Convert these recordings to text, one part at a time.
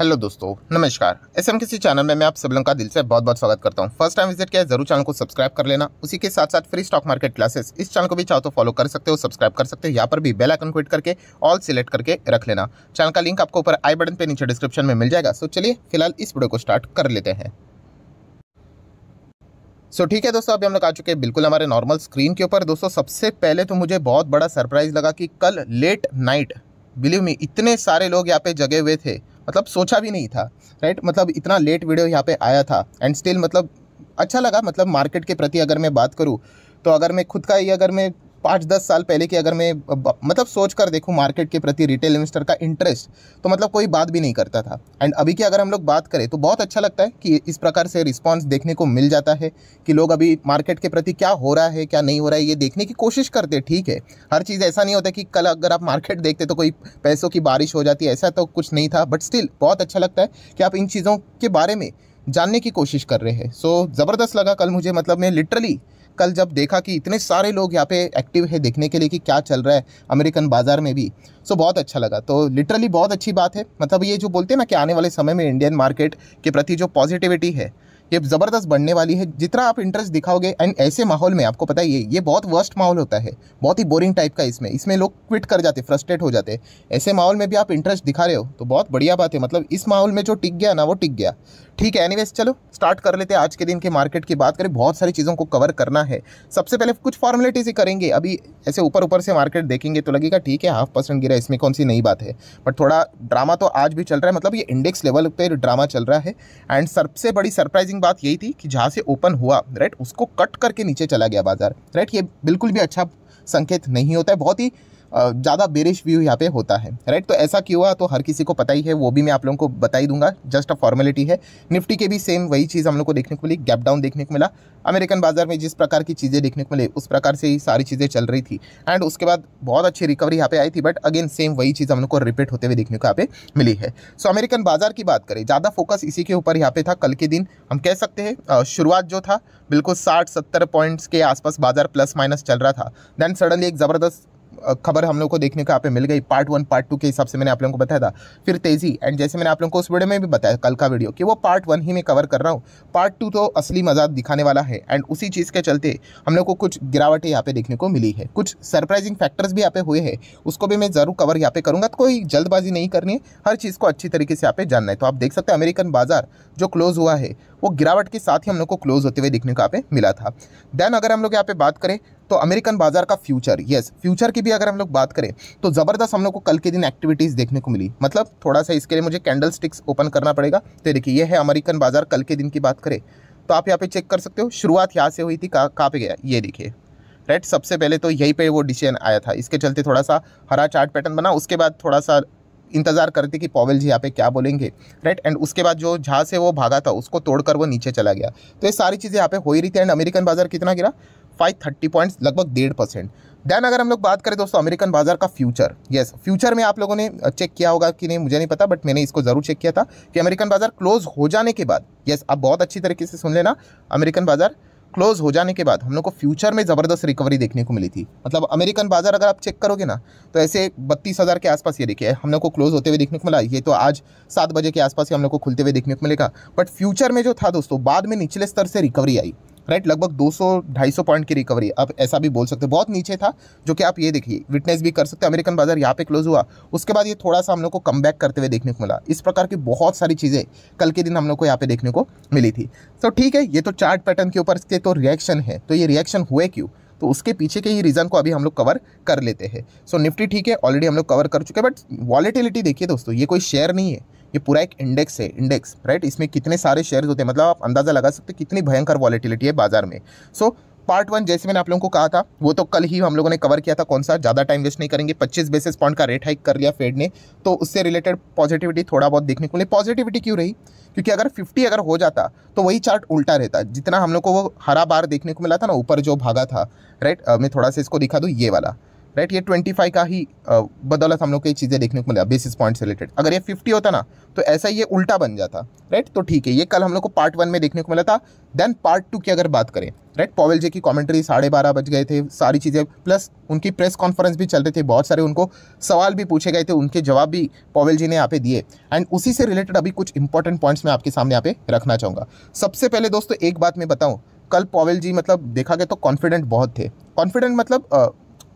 hello दोस्तों नमस्कार S M किसी चैनल में मैं आप सब लोगों का दिल से बहुत बहुत स्वागत करता हूं फर्स्ट टाइम विजिट किया जरूर चैनल को सब्सक्राइब कर लेना उसी के साथ साथ फ्री स्टॉक मार्केट क्लासेस इस चैनल को भी चाहो तो फॉलो कर सकते हो सब्सक्राइब कर सकते हो यहाँ पर भी बेल आइकन क्विट करके ऑल सिलेक्ट करके रख लेना चैनल का लिंक आपको ऊपर आई बटन पर नीचे डिस्क्रिप्शन में मिल जाएगा सो चलिए फिलहाल इस वीडियो को स्टार्ट कर लेते हैं सो so, ठीक है दोस्तों अभी हम लोग आ चुके हैं बिल्कुल हमारे नॉर्मल स्क्रीन के ऊपर दोस्तों सबसे पहले तो मुझे बहुत बड़ा सरप्राइज़ लगा कि कल लेट नाइट बिलीव मी इतने सारे लोग यहाँ पे जगे हुए थे मतलब सोचा भी नहीं था राइट मतलब इतना लेट वीडियो यहाँ पे आया था एंड स्टिल मतलब अच्छा लगा मतलब मार्केट के प्रति अगर मैं बात करूँ तो अगर मैं खुद का ही अगर मैं पाँच दस साल पहले की अगर मैं मतलब सोच कर देखूँ मार्केट के प्रति रिटेल इन्वेस्टर का इंटरेस्ट तो मतलब कोई बात भी नहीं करता था एंड अभी की अगर हम लोग बात करें तो बहुत अच्छा लगता है कि इस प्रकार से रिस्पॉन्स देखने को मिल जाता है कि लोग अभी मार्केट के प्रति क्या हो रहा है क्या नहीं हो रहा है ये देखने की कोशिश करते ठीक है हर चीज़ ऐसा नहीं होता कि कल अगर आप मार्केट देखते तो कोई पैसों की बारिश हो जाती ऐसा तो कुछ नहीं था बट स्टिल बहुत अच्छा लगता है कि आप इन चीज़ों के बारे में जानने की कोशिश कर रहे हैं सो so, ज़बरदस्त लगा कल मुझे मतलब मैं लिटरली कल जब देखा कि इतने सारे लोग यहाँ पे एक्टिव है देखने के लिए कि क्या चल रहा है अमेरिकन बाज़ार में भी सो बहुत अच्छा लगा तो लिटरली बहुत अच्छी बात है मतलब ये जो बोलते हैं ना कि आने वाले समय में इंडियन मार्केट के प्रति जो पॉजिटिविटी है ये ज़बरदस्त बढ़ने वाली है जितना आप इंटरेस्ट दिखाओगे एंड ऐसे माहौल में आपको पता ही है ये बहुत वर्स्ट माहौल होता है बहुत ही बोरिंग टाइप का इसमें इसमें लोग क्विट कर जाते फ्रस्ट्रेट हो जाते ऐसे माहौल में भी आप इंटरेस्ट दिखा रहे हो तो बहुत बढ़िया बात है मतलब इस माहौल में जो टिक गया ना वो टिक गया ठीक है एनीवेज चलो स्टार्ट कर लेते हैं आज के दिन के मार्केट की बात करें बहुत सारी चीज़ों को कवर करना है सबसे पहले कुछ फॉर्मेलिटीज़ ही करेंगे अभी ऐसे ऊपर ऊपर से मार्केट देखेंगे तो लगेगा ठीक है हाफ परसेंट गिरा इसमें कौन सी नई बात है बट थोड़ा ड्रामा तो आज भी चल रहा है मतलब ये इंडेक्स लेवल पर ड्रामा चल रहा है एंड सबसे बड़ी सरप्राइजिंग बात यही थी कि जहाँ से ओपन हुआ राइट उसको कट करके नीचे चला गया बाजार राइट ये बिल्कुल भी अच्छा संकेत नहीं होता है बहुत ही ज़्यादा बेरिश व्यू यहाँ पे होता है राइट तो ऐसा क्यों हुआ तो हर किसी को पता ही है वो भी मैं आप लोगों को बता ही दूंगा जस्ट अ फॉर्मेलिटी है निफ्टी के भी सेम वही चीज़ हम लोग को देखने को मिली गैप डाउन देखने को मिला अमेरिकन बाजार में जिस प्रकार की चीज़ें देखने को मिली उस प्रकार से ही सारी चीज़ें चल रही थी एंड उसके बाद बहुत अच्छी रिकवरी यहाँ पे आई थी बट अगेन सेम वही चीज़ हम लोग को रिपीट होते हुए देखने को यहाँ पे मिली है सो अमेरिकन बाजार की बात करें ज़्यादा फोकस इसी के ऊपर यहाँ पे था कल के दिन हम कह सकते हैं शुरुआत जो था बिल्कुल साठ सत्तर पॉइंट्स के आसपास बाजार प्लस माइनस चल रहा था देन सडनली एक ज़बरदस्त खबर हम लोग को देखने को यहाँ पे मिल गई पार्ट वन पार्ट टू के हिसाब से मैंने आप लोगों को बताया था फिर तेज़ी एंड जैसे मैंने आप लोगों को उस वीडियो में भी बताया कल का वीडियो कि वो पार्ट वन ही मैं कवर कर रहा हूँ पार्ट टू तो असली मजाक दिखाने वाला है एंड उसी चीज़ के चलते हम लोग को कुछ गिरावटें यहाँ पे देखने को मिली है कुछ सरप्राइजिंग फैक्टर्स भी यहाँ पे हुए हैं उसको भी मैं ज़रूर कवर यहाँ पे करूँगा तो कोई जल्दबाजी नहीं करनी है हर चीज़ को अच्छी तरीके से यहाँ पे जानना है तो आप देख सकते हैं अमेरिकन बाज़ार जो क्लोज़ हुआ है वो गिरावट के साथ ही हम लोग को क्लोज होते हुए देखने को यहाँ पे मिला था देन अगर हम लोग यहाँ पे बात करें तो अमेरिकन बाजार का फ्यूचर यस फ्यूचर की भी अगर हम लोग बात करें तो ज़बरदस्त हम लोग को कल के दिन एक्टिविटीज़ देखने को मिली मतलब थोड़ा सा इसके लिए मुझे कैंडल स्टिक्स ओपन करना पड़ेगा तो देखिए ये है अमेरिकन बाजार कल के दिन की बात करें तो आप यहाँ पे चेक कर सकते हो शुरुआत यहाँ से हुई थी कहाँ कहाँ पे गया ये देखिए राइट सबसे पहले तो यहीं पे वो डिसीजन आया था इसके चलते थोड़ा सा हरा चार्ट पैटर्न बना उसके बाद थोड़ा सा इंतज़ार करते कि पॉवेल जी यहाँ पे क्या बोलेंगे राइट एंड उसके बाद जो जहाँ से वो भागा था उसको तोड़कर वो नीचे चला गया तो ये सारी चीज़ें यहाँ पे हो ही रही थी एंड अमेरिकन बाजार कितना गिरा फाइव थर्टी पॉइंट्स लगभग डेढ़ परसेंट देन अगर हम लोग बात करें दोस्तों अमेरिकन बाजार का फ्यूचर यस yes, फ्यूचर में आप लोगों ने चेक किया होगा कि नहीं मुझे नहीं पता बट मैंने इसको ज़रूर चेक किया था कि अमेरिकन बाजार क्लोज हो जाने के बाद यस yes, आप बहुत अच्छी तरीके से सुन लेना अमेरिकन बाजार क्लोज हो जाने के बाद हम लोग को फ्यूचर में ज़बरदस्त रिकवरी देखने को मिली थी मतलब अमेरिकन बाजार अगर आप चेक करोगे ना तो ऐसे बत्तीस हज़ार के आसपास ये देखिए हम लोग को क्लोज होते हुए देखने को मिला ये तो आज सात बजे के आसपास ही हम लोग को खुलते हुए देखने को मिलेगा बट फ्यूचर में जो था दोस्तों बाद में निचले स्तर से रिकवरी आई राइट लगभग 200-250 पॉइंट की रिकवरी आप ऐसा भी बोल सकते हो बहुत नीचे था जो कि आप ये देखिए विटनेस भी कर सकते हो अमेरिकन बाजार यहाँ पे क्लोज हुआ उसके बाद ये थोड़ा सा हम लोग को कम करते हुए देखने को मिला इस प्रकार की बहुत सारी चीज़ें कल के दिन हम लोग को यहाँ पे देखने को मिली थी तो ठीक है ये तो चार्ट पैटर्न के ऊपर इसके तो रिएक्शन है तो ये रिएक्शन हुए क्यों तो उसके पीछे के ही रीज़न को अभी हम लोग कवर कर लेते हैं सो निफ्टी ठीक है ऑलरेडी हम लोग कवर कर चुके हैं बट वॉलेटिलिटी देखिए दोस्तों ये कोई शेयर नहीं है ये पूरा एक इंडेक्स है इंडेक्स राइट इसमें कितने सारे शेयर्स होते हैं मतलब आप अंदाज़ा लगा सकते हैं कितनी भयंकर वॉलिटिलिटी है बाजार में सो पार्ट वन जैसे मैंने आप लोगों को कहा था वो तो कल ही हम लोगों ने कवर किया था कौन सा ज़्यादा टाइम वेस्ट नहीं करेंगे 25 बेसिस पॉइंट का रेट हाइक कर लिया फेड ने तो उससे रिलेटेड पॉजिटिविटी थोड़ा बहुत देखने को मिली पॉजिटिविटी क्यों रही क्योंकि अगर 50 अगर हो जाता तो वही चार्ट उल्टा रहता जितना हम लोग को वो हरा बार देखने को मिला था ना ऊपर जो भागा था राइट मैं थोड़ा सा इसको दिखा दूँ ये वाला राइट ये ट्वेंटी फाइव का ही बदौलत हम लोग को ये चीज़ें देखने को मिला बेसिस पॉइंट से रिलेटेड अगर ये फिफ्टी होता ना तो ऐसा ये उल्टा बन जाता राइट तो ठीक है ये कल हम लोग को पार्ट वन में देखने को मिला था देन पार्ट टू की अगर बात करें राइट पॉवेल जी की कॉमेंट्री साढ़े बारह बज गए थे सारी चीज़ें प्लस उनकी प्रेस कॉन्फ्रेंस भी चल रही थी बहुत सारे उनको सवाल भी पूछे गए थे उनके जवाब भी पॉवेल जी ने यहाँ पे दिए एंड उसी से रिलेटेड अभी कुछ इंपॉर्टेंट पॉइंट्स मैं आपके सामने यहाँ पे रखना चाहूँगा सबसे पहले दोस्तों एक बात मैं बताऊँ कल पॉवेल जी मतलब देखा गया तो कॉन्फिडेंट बहुत थे कॉन्फिडेंट मतलब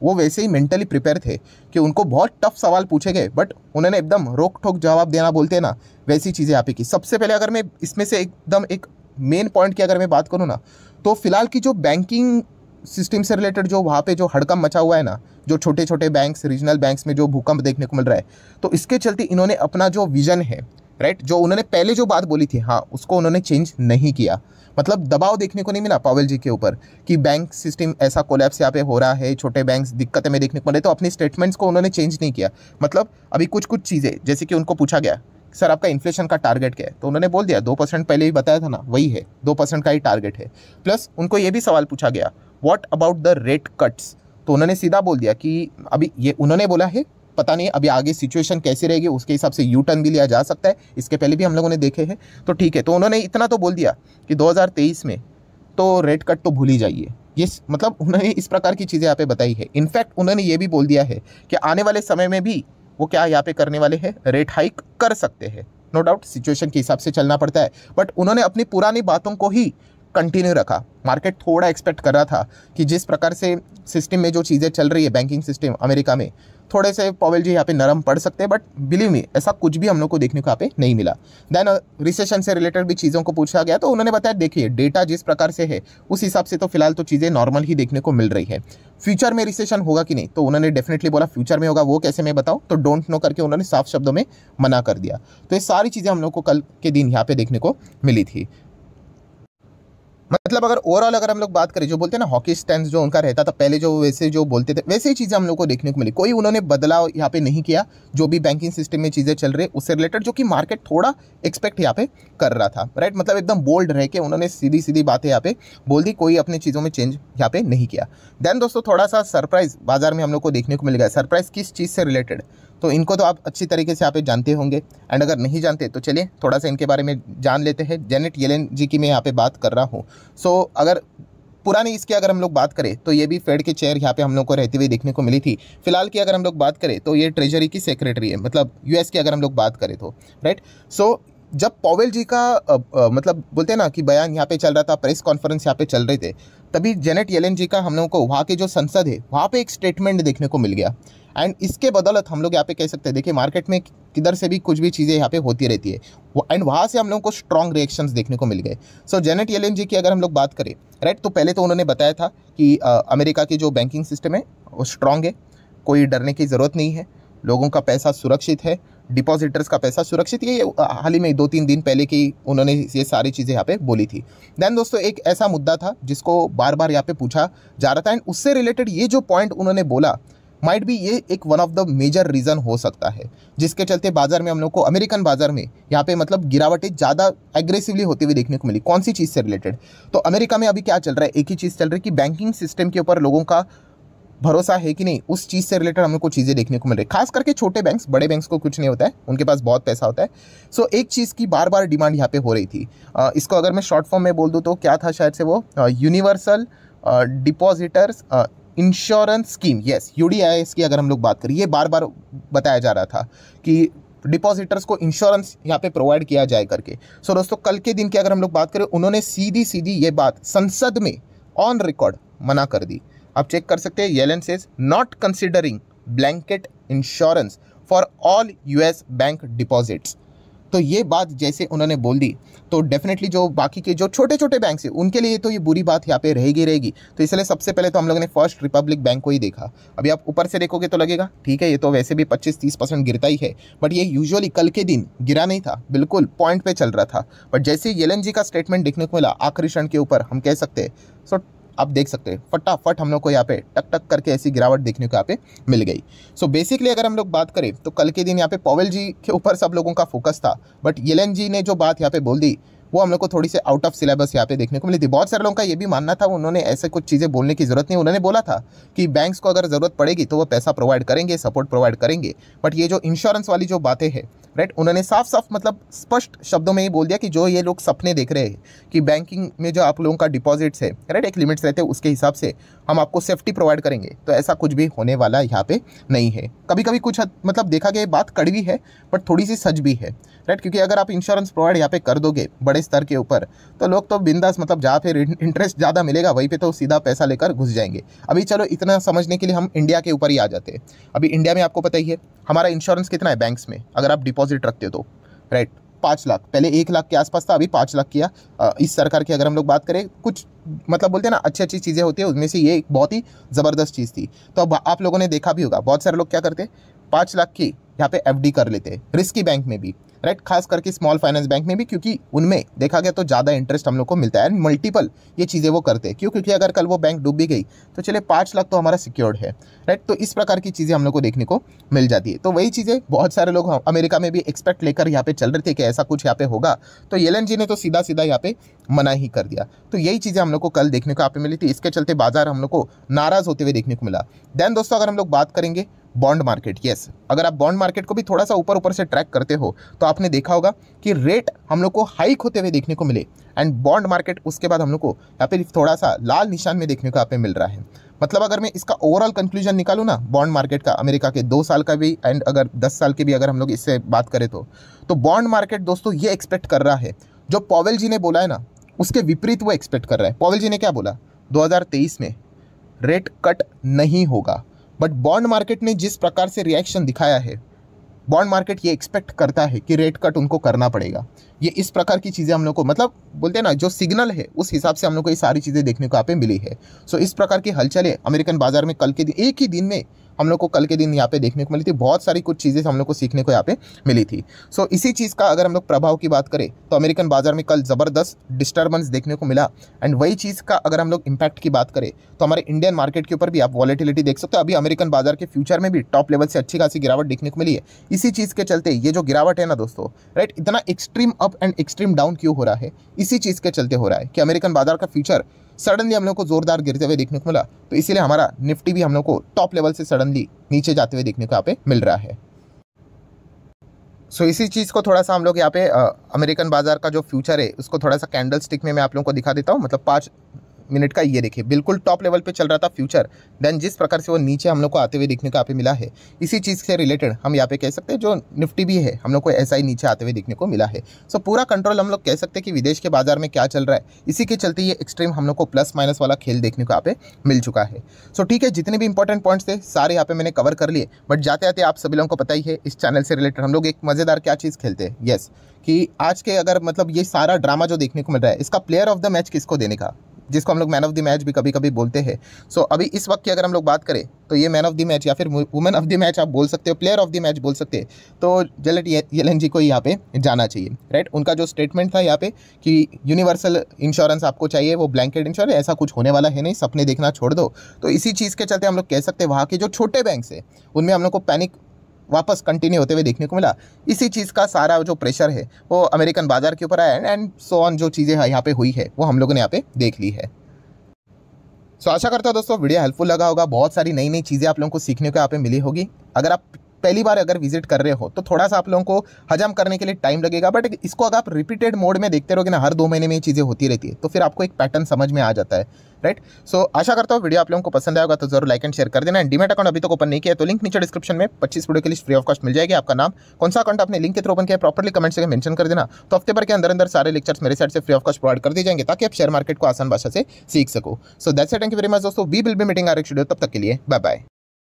वो वैसे ही मेंटली प्रिपेयर थे कि उनको बहुत टफ सवाल पूछे गए बट उन्होंने एकदम रोक ठोक जवाब देना बोलते हैं ना वैसी चीज़ें यहाँ पे की सबसे पहले अगर मैं इसमें से एकदम एक मेन पॉइंट की अगर मैं बात करूँ ना तो फिलहाल की जो बैंकिंग सिस्टम से रिलेटेड जो वहाँ पे जो हड़कम मचा हुआ है ना जो छोटे छोटे बैंक्स रीजनल बैंक्स में जो भूकंप देखने को मिल रहा है तो इसके चलते इन्होंने अपना जो विज़न है राइट जो उन्होंने पहले जो बात बोली थी हाँ उसको उन्होंने चेंज नहीं किया मतलब दबाव देखने को नहीं मिला पावेल जी के ऊपर कि बैंक सिस्टम ऐसा कोलैप्स यहाँ पे हो रहा है छोटे बैंक दिक्कतें में देखने को मिले तो अपने स्टेटमेंट्स को उन्होंने चेंज नहीं किया मतलब अभी कुछ कुछ चीज़ें जैसे कि उनको पूछा गया सर आपका इन्फ्लेशन का टारगेट क्या है तो उन्होंने बोल दिया दो परसेंट पहले ही बताया था ना वही है दो परसेंट का ही टारगेट है प्लस उनको ये भी सवाल पूछा गया what about the rate cuts तो उन्होंने सीधा बोल दिया कि अभी ये उन्होंने बोला है पता नहीं अभी आगे सिचुएशन कैसी रहेगी उसके हिसाब से यू टर्न भी लिया जा सकता है इसके पहले भी हम लोगों ने देखे हैं तो ठीक है तो उन्होंने इतना तो बोल दिया कि 2023 में तो रेड कट तो भूल ही जाइए ये मतलब उन्होंने इस प्रकार की चीज़ें यहाँ पे बताई है इनफैक्ट उन्होंने ये भी बोल दिया है कि आने वाले समय में भी वो क्या यहाँ पे करने वाले हैं रेट हाइक कर सकते हैं नो डाउट सिचुएशन के हिसाब से चलना पड़ता है बट उन्होंने अपनी पुरानी बातों को ही कंटिन्यू रखा मार्केट थोड़ा एक्सपेक्ट कर रहा था कि जिस प्रकार से सिस्टम में जो चीज़ें चल रही है बैंकिंग सिस्टम अमेरिका में थोड़े से पॉवेल जी यहाँ पे नरम पड़ सकते हैं बट बिलीव मी ऐसा कुछ भी हम लोग को देखने को यहाँ पे नहीं मिला देन रिसेशन uh, से रिलेटेड भी चीज़ों को पूछा गया तो उन्होंने बताया देखिए डेटा जिस प्रकार से है उस हिसाब से तो फिलहाल तो चीज़ें नॉर्मल ही देखने को मिल रही है फ्यूचर में रिसेशन होगा कि नहीं तो उन्होंने डेफिनेटली बोला फ्यूचर में होगा वो कैसे मैं बताऊँ तो डोंट नो करके उन्होंने साफ शब्दों में मना कर दिया तो ये सारी चीज़ें हम लोग को कल के दिन यहाँ पे देखने को मिली थी मतलब अगर ओवरऑल अगर हम लोग बात करें जो बोलते हैं ना हॉकी स्टैंड जो उनका रहता था पहले जो वैसे जो बोलते थे वैसे ही चीज़ें हम लोग को देखने को मिली कोई उन्होंने बदलाव यहाँ पे नहीं किया जो भी बैंकिंग सिस्टम में चीज़ें चल रही है उससे रिलेटेड जो कि मार्केट थोड़ा एक्सपेक्ट यहाँ पे कर रहा था राइट मतलब एकदम बोल्ड रह के उन्होंने सीधी सीधी बातें यहाँ पे बोल दी कोई अपनी चीज़ों में चेंज यहाँ पे नहीं किया देन दोस्तों थोड़ा सा सरप्राइज़ बाजार में हम लोग को देखने को मिल गया सरप्राइज़ किस चीज़ से रिलेटेड तो इनको तो आप अच्छी तरीके से आप जानते होंगे एंड अगर नहीं जानते तो चलिए थोड़ा सा इनके बारे में जान लेते हैं जेनेट येलेन जी की मैं यहाँ पे बात कर रहा हूँ सो so, अगर पुराने इसकी अगर हम लोग बात करें तो ये भी फेड के चेयर यहाँ पे हम लोग को रहती हुई देखने को मिली थी फिलहाल की अगर हम लोग बात करें तो ये ट्रेजरी की सेक्रेटरी है मतलब यूएस की अगर हम लोग बात करें तो राइट सो so, जब पॉवेल जी का आ, आ, मतलब बोलते हैं ना कि बयान यहाँ पे चल रहा था प्रेस कॉन्फ्रेंस यहाँ पे चल रहे थे तभी जेनेट येलेन जी का हम लोगों को वहाँ के जो संसद है वहाँ पे एक स्टेटमेंट देखने को मिल गया एंड इसके बदौलत हम लोग यहाँ पे कह सकते हैं देखिए मार्केट में किधर से भी कुछ भी चीज़ें यहाँ पे होती रहती है एंड वहाँ से हम लोगों को स्ट्रॉन्ग रिएक्शंस देखने को मिल गए सो जेनेट येलेन जी की अगर हम लोग बात करें राइट तो पहले तो उन्होंने बताया था कि अमेरिका की जो बैंकिंग सिस्टम है वो स्ट्रॉन्ग है कोई डरने की ज़रूरत नहीं है लोगों का पैसा सुरक्षित है डिपॉजिटर्स का पैसा सुरक्षित ये हाल ही में दो तीन दिन पहले की उन्होंने ये सारी चीज़ें यहाँ पे बोली थी देन दोस्तों एक ऐसा मुद्दा था जिसको बार बार यहाँ पे पूछा जा रहा था एंड उससे रिलेटेड ये जो पॉइंट उन्होंने बोला माइट भी ये एक one of the major reason हो सकता है जिसके चलते बाजार में हम लोग को अमेरिकन बाजार में यहाँ पे मतलब गिरावटें ज़्यादा एग्रेसिवली होती हुई देखने को मिली कौन सी चीज़ से रिलेटेड तो अमेरिका में अभी क्या चल रहा है एक ही चीज़ चल रही है कि बैंकिंग सिस्टम के ऊपर लोगों का भरोसा है कि नहीं उस चीज़ से रिलेटेड हम लोग को चीज़ें देखने को मिल रही है खास करके छोटे बैंक्स बड़े बैंक्स को कुछ नहीं होता है उनके पास बहुत पैसा होता है सो so, एक चीज़ की बार बार डिमांड यहाँ पे हो रही थी इसको अगर मैं शॉर्ट फॉर्म में बोल दूँ तो क्या था शायद से वो universal depositors insurance scheme yes you की अगर हम लोग बात करें ये बार बार बताया जा रहा था कि डिपॉजिटर्स को इंश्योरेंस यहाँ पे प्रोवाइड किया जाए करके सो so, दोस्तों कल के दिन की अगर हम लोग बात करें उन्होंने सीधी सीधी ये बात संसद में ऑन रिकॉर्ड मना कर दी आप चेक कर सकते हैं Yellen says not considering blanket insurance for all US bank deposits तो ये बात जैसे उन्होंने बोल दी तो डेफिनेटली जो बाकी के जो छोटे छोटे बैंक है उनके लिए तो ये बुरी बात यहाँ पे रहेगी रहेगी तो इसलिए सबसे पहले तो हम लोगों ने फर्स्ट रिपब्लिक बैंक को ही देखा अभी आप ऊपर से देखोगे तो लगेगा ठीक है ये तो वैसे भी पच्चीस तीस परसेंट गिरता ही है बट ये यूजअली कल के दिन गिरा नहीं था बिल्कुल पॉइंट पर चल रहा था बट जैसे येलन जी का स्टेटमेंट देखने को मिला आकर्षण के ऊपर हम कह सकते हैं सो आप देख सकते हैं फटाफट हम लोग को यहाँ पे टक टक करके ऐसी गिरावट देखने को यहाँ पे मिल गई सो so बेसिकली अगर हम लोग बात करें तो कल के दिन यहाँ पे पॉवेल जी के ऊपर सब लोगों का फोकस था बट येलन जी ने जो बात यहाँ पे बोल दी वो हम लोग को थोड़ी सी आउट ऑफ सिलेबस यहाँ पे देखने को मिली थी बहुत सारे लोगों का ये भी मानना था उन्होंने ऐसे कुछ चीज़ें बोलने की ज़रूरत नहीं उन्होंने बोला था कि बैंक्स को अगर ज़रूरत पड़ेगी तो वो पैसा प्रोवाइड करेंगे सपोर्ट प्रोवाइड करेंगे बट ये जो इंश्योरेंस वाली जो बातें हैं राइट उन्होंने साफ साफ मतलब स्पष्ट शब्दों में ये बोल दिया कि जो ये लोग सपने देख रहे हैं कि बैंकिंग में जो आप लोगों का डिपॉजिट्स है राइट एक लिमिट्स रहते हैं उसके हिसाब से हम आपको सेफ्टी प्रोवाइड करेंगे तो ऐसा कुछ भी होने वाला यहाँ पे नहीं है कभी कभी कुछ मतलब देखा गया बात कड़वी है बट थोड़ी सी सच भी है राइट क्योंकि अगर आप इंश्योरेंस प्रोवाइड यहाँ पे कर दोगे बड़े स्तर के ऊपर तो लोग तो बिंदास मतलब जहाँ पे इंटरेस्ट ज़्यादा मिलेगा वहीं पे तो सीधा पैसा लेकर घुस जाएंगे अभी चलो इतना समझने के लिए हम इंडिया के ऊपर ही आ जाते हैं अभी इंडिया में आपको पता ही है हमारा इंश्योरेंस कितना है बैंक्स में अगर आप डिपॉजिट रखते हो तो राइट पाँच लाख पहले एक लाख के आसपास था अभी पाँच लाख किया इस सरकार की अगर हम लोग बात करें कुछ मतलब बोलते हैं ना अच्छी अच्छी चीज़ें होती है उसमें से ये एक बहुत ही ज़बरदस्त चीज़ थी तो अब आप लोगों ने देखा भी होगा बहुत सारे लोग क्या करते हैं पाँच लाख की यहाँ पे एफ कर लेते हैं रिस्की बैंक में भी राइट खास करके स्मॉल फाइनेंस बैंक में भी क्योंकि उनमें देखा गया तो ज़्यादा इंटरेस्ट हम लोग को मिलता है एंड मल्टीपल ये चीज़ें वो करते हैं क्यों क्योंकि अगर कल वो बैंक डूब भी गई तो चले पाँच लाख तो हमारा सिक्योर्ड है राइट तो इस प्रकार की चीज़ें हम लोग को देखने को मिल जाती है तो वही चीज़ें बहुत सारे लोग अमेरिका में भी एक्सपेक्ट लेकर यहाँ पे चल रहे थे कि ऐसा कुछ यहाँ पे होगा तो येलन जी ने तो सीधा सीधा यहाँ पे मना ही कर दिया तो यही चीज़ें हम लोग को कल देखने को यहाँ पे मिली थी इसके चलते बाजार हम लोग को नाराज़ होते हुए देखने को मिला देन दोस्तों अगर हम लोग बात करेंगे बॉन्ड मार्केट येस अगर आप बॉन्ड मार्केट को भी थोड़ा सा ऊपर ऊपर से ट्रैक करते हो तो आपने देखा होगा कि रेट हम लोग को हाइक होते हुए देखने को मिले एंड बॉन्ड मार्केट उसके बाद हम लोग को या फिर थोड़ा सा लाल निशान में देखने को यहाँ पे मिल रहा है मतलब अगर मैं इसका ओवरऑल कंक्लूजन निकालू ना बॉन्ड मार्केट का अमेरिका के दो साल का भी एंड अगर दस साल के भी अगर हम लोग इससे बात करें तो तो बॉन्ड मार्केट दोस्तों ये एक्सपेक्ट कर रहा है जो पॉवेल जी ने बोला है ना उसके विपरीत वो एक्सपेक्ट कर रहा है पॉवेल जी ने क्या बोला 2023 में रेट कट नहीं होगा बट बॉन्ड मार्केट ने जिस प्रकार से रिएक्शन दिखाया है बॉन्ड मार्केट ये एक्सपेक्ट करता है कि रेट कट उनको करना पड़ेगा ये इस प्रकार की चीज़ें हम लोग को मतलब बोलते हैं ना जो सिग्नल है उस हिसाब से हम लोग को ये सारी चीज़ें देखने को आप मिली है सो so, इस प्रकार की हलचलें अमेरिकन बाजार में कल के दिन एक ही दिन में हम लोग को कल के दिन यहाँ पे देखने को मिली थी बहुत सारी कुछ चीज़ें हम लोग को सीखने को यहाँ पे मिली थी सो so, इसी चीज़ का अगर हम लोग प्रभाव की बात करें तो अमेरिकन बाजार में कल ज़बरदस्त डिस्टर्बेंस देखने को मिला एंड वही चीज़ का अगर हम लोग इम्पैक्ट की बात करें तो हमारे इंडियन मार्केट के ऊपर भी आप वॉलेटिलिटी देख सकते हो अभी अमेरिकन बाजार के फ्यूचर में भी टॉप लेवल से अच्छी खासी गिरावट देखने को मिली है इसी चीज़ के चलते ये जो गिरावट है ना दोस्तों राइट इतना extreme up and extreme down क्यों हो रहा है इसी चीज़ के चलते हो रहा है कि अमेरिकन बाजार का फ्यूचर सडनली हम लोग को जोरदार गिरते हुए देखने को मिला तो इसीलिए हमारा निफ्टी भी हम लोग को टॉप लेवल से सडनली नीचे जाते हुए देखने को यहाँ पे मिल रहा है सो so, इसी चीज़ को थोड़ा सा हम लोग यहाँ पे अमेरिकन बाज़ार का जो फ्यूचर है उसको थोड़ा सा कैंडल स्टिक में मैं आप लोगों को दिखा देता हूँ मतलब पाँच मिनट का ये देखिए बिल्कुल टॉप लेवल पे चल रहा था फ्यूचर देन जिस प्रकार से वो नीचे हम लोग को आते हुए देखने को यहाँ पे मिला है इसी चीज़ से रिलेटेड हम यहाँ पे कह सकते हैं जो निफ्टी भी है हम लोग को ऐसा ही नीचे आते हुए देखने को मिला है सो पूरा कंट्रोल हम लोग कह सकते हैं कि विदेश के बाजार में क्या चल रहा है इसी के चलते ये एक्सट्रीम हम लोग को प्लस माइनस वाला खेल देखने को यहाँ पे मिल चुका है सो ठीक है जितने भी इंपॉर्टेंट पॉइंट्स थे सारे यहाँ पे मैंने कवर कर लिए बट जाते आते आप सभी लोगों को पता ही है इस चैनल से रिलेटेड हम लोग एक मज़ेदार क्या चीज़ खेलते हैं यस कि आज के अगर मतलब ये सारा ड्रामा जो देखने को मिल रहा है इसका प्लेयर ऑफ द मैच किसको देने का जिसको हम लोग मैन ऑफ द मैच भी कभी कभी बोलते हैं सो so, अभी इस वक्त की अगर हम लोग बात करें तो ये मैन ऑफ द मैच या फिर वुमेन ऑफ द मैच आप बोल सकते हो प्लेयर ऑफ द मैच बोल सकते हैं तो जेलेट एन जी को यहाँ पे जाना चाहिए राइट उनका जो स्टेटमेंट था यहाँ पे कि यूनिवर्सल इंश्योरेंस आपको चाहिए वो ब्लैंकेट इंश्योरेंस ऐसा कुछ होने वाला है नहीं सपने देखना छोड़ दो तो इसी चीज़ के चलते हम लोग कह सकते हैं वहाँ के जो छोटे बैंक है उनमें हम लोग को पैनिक वापस कंटिन्यू होते हुए देखने को मिला इसी चीज़ का सारा जो प्रेशर है वो अमेरिकन बाजार के ऊपर आया एंड सो ऑन जो चीज़ें यहाँ पे हुई है वो हम लोगों ने यहाँ पे देख ली है सो so, आशा करता हूँ दोस्तों वीडियो हेल्पफुल लगा होगा बहुत सारी नई नई चीज़ें आप लोगों को सीखने को यहाँ पे मिली होगी अगर आप पहली बार अगर विजिट कर रहे हो तो थोड़ा सा आप लोगों को हजम करने के लिए टाइम लगेगा बट इसको अगर आप रिपीटेड मोड में देखते रहोगे ना हर दो महीने में ये चीज़ें होती रहती है तो फिर आपको एक पैटर्न समझ में आ जाता है राइट सो so, आशा करता हूँ वीडियो आप लोगों को पसंद आएगा तो जरूर लाइक एंड शेयर कर देना डीमेट अकाउंट अभी तक तो ओपन नहीं किया तो लिंक नीचे डिस्क्रिप्शन में पच्चीस वीडियो के लिए फ्री ऑफ कॉस्ट मिल जाएगी आपका नाम कौन सा अकाउंट आपने लिंक के थ्रू ओपन किया प्रॉपर्ली कमेंट से मेंशन कर देना तो हफ्ते भर के अंदर अंदर सारे लेक्चर्स मेरे साइड से फ्री ऑफ कॉस्ट प्रोवाइड कर दिए जाएंगे ताकि आप शेयर मार्केट को आसान भाषा से सीख सको so that's thank you very much दोस्तों we will be meeting our एक वीडियो तब तक के लिए बाय बाय